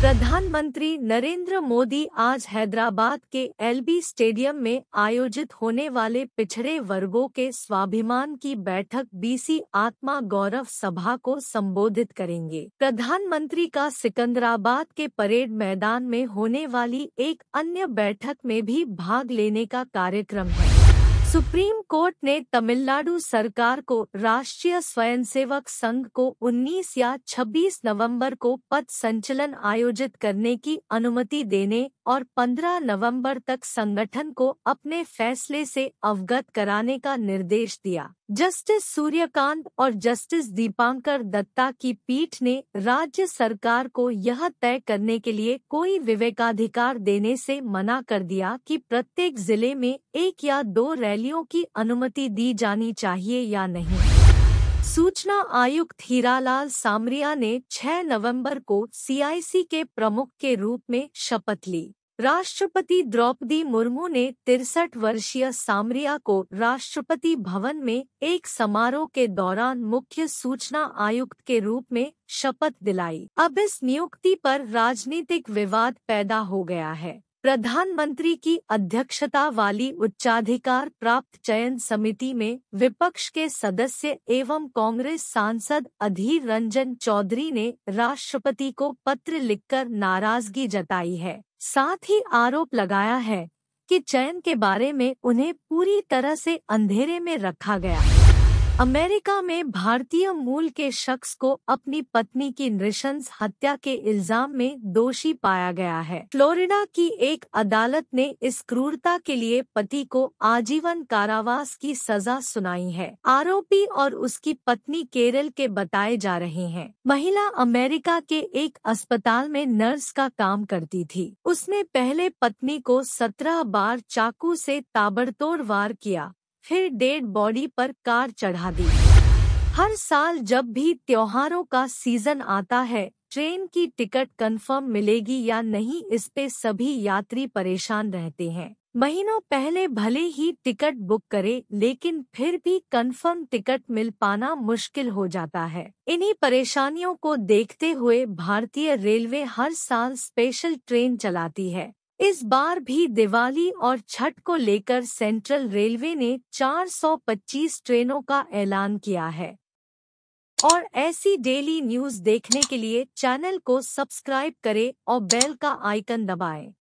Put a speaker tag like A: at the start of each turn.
A: प्रधानमंत्री नरेंद्र मोदी आज हैदराबाद के एलबी स्टेडियम में आयोजित होने वाले पिछड़े वर्गों के स्वाभिमान की बैठक बीसी आत्मा गौरव सभा को संबोधित करेंगे प्रधानमंत्री का सिकंदराबाद के परेड मैदान में होने वाली एक अन्य बैठक में भी भाग लेने का कार्यक्रम है सुप्रीम कोर्ट ने तमिलनाडु सरकार को राष्ट्रीय स्वयंसेवक संघ को 19 या 26 नवंबर को पद संचलन आयोजित करने की अनुमति देने और 15 नवंबर तक संगठन को अपने फैसले से अवगत कराने का निर्देश दिया जस्टिस सूर्यकांत और जस्टिस दीपांकर दत्ता की पीठ ने राज्य सरकार को यह तय करने के लिए कोई विवेकाधिकार देने से मना कर दिया कि प्रत्येक जिले में एक या दो रैलियों की अनुमति दी जानी चाहिए या नहीं सूचना आयुक्त हीरालाल सामरिया ने 6 नवंबर को सीआईसी के प्रमुख के रूप में शपथ ली राष्ट्रपति द्रौपदी मुर्मू ने तिरसठ वर्षीय सामरिया को राष्ट्रपति भवन में एक समारोह के दौरान मुख्य सूचना आयुक्त के रूप में शपथ दिलाई अब इस नियुक्ति पर राजनीतिक विवाद पैदा हो गया है प्रधानमंत्री की अध्यक्षता वाली उच्चाधिकार प्राप्त चयन समिति में विपक्ष के सदस्य एवं कांग्रेस सांसद अधीर रंजन चौधरी ने राष्ट्रपति को पत्र लिखकर नाराजगी जताई है साथ ही आरोप लगाया है कि चयन के बारे में उन्हें पूरी तरह से अंधेरे में रखा गया अमेरिका में भारतीय मूल के शख्स को अपनी पत्नी की नृशंस हत्या के इल्जाम में दोषी पाया गया है फ्लोरिडा की एक अदालत ने इस क्रूरता के लिए पति को आजीवन कारावास की सजा सुनाई है आरोपी और उसकी पत्नी केरल के बताए जा रहे हैं महिला अमेरिका के एक अस्पताल में नर्स का काम करती थी उसने पहले पत्नी को सत्रह बार चाकू से ताबड़तोड़ वार किया फिर डेड बॉडी पर कार चढ़ा दी हर साल जब भी त्योहारों का सीजन आता है ट्रेन की टिकट कंफर्म मिलेगी या नहीं इस पे सभी यात्री परेशान रहते हैं महीनों पहले भले ही टिकट बुक करे लेकिन फिर भी कंफर्म टिकट मिल पाना मुश्किल हो जाता है इन्हीं परेशानियों को देखते हुए भारतीय रेलवे हर साल स्पेशल ट्रेन चलाती है इस बार भी दिवाली और छठ को लेकर सेंट्रल रेलवे ने 425 ट्रेनों का ऐलान किया है और ऐसी डेली न्यूज देखने के लिए चैनल को सब्सक्राइब करें और बेल का आइकन दबाएं।